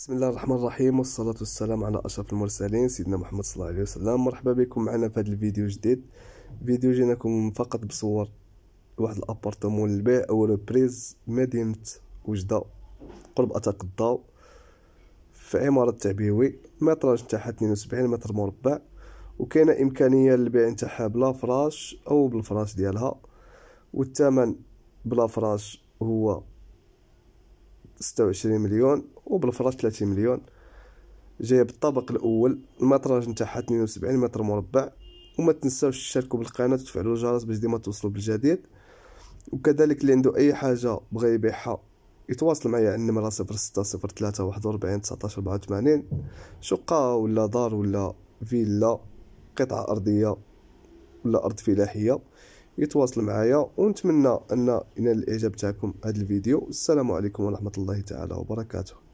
بسم الله الرحمن الرحيم والصلاة والسلام على أشرف المرسلين سيدنا محمد صلى الله عليه وسلم مرحبا بكم معنا في هذا الفيديو جديد فيديو جيناكم فقط بصور واحد الابارتمون للبيع او بريز مدينة وجدة قرب أتاك الضوء في عمارة تعبيوي المتراج نتاعها 72 متر مربع وكان إمكانية للبيع نتاعها بلا فراش أو بالفراش ديالها والثمن بلا فراش هو ستة وعشرين مليون وبالفراش ثلاثين مليون جايه بالطابق الاول المطراج نتاعها اثنين وسبعين متر مربع وما تنساوش تشتركوا بالقناه وتفعلوا الجرس باش ديما توصلوا بالجديد وكذلك اللي عنده اي حاجه بغا يبيعها يتواصل معايا على النمره صفر ستة صفر ثلاثة واحد وربعين تسعطاش ربعة وثمانين شقة ولا دار ولا فيلا قطعة أرضية ولا أرض فلاحية يتواصل معايا ونتمنى ان ينال الاعجاب تاعكم هذا الفيديو والسلام عليكم ورحمه الله تعالى وبركاته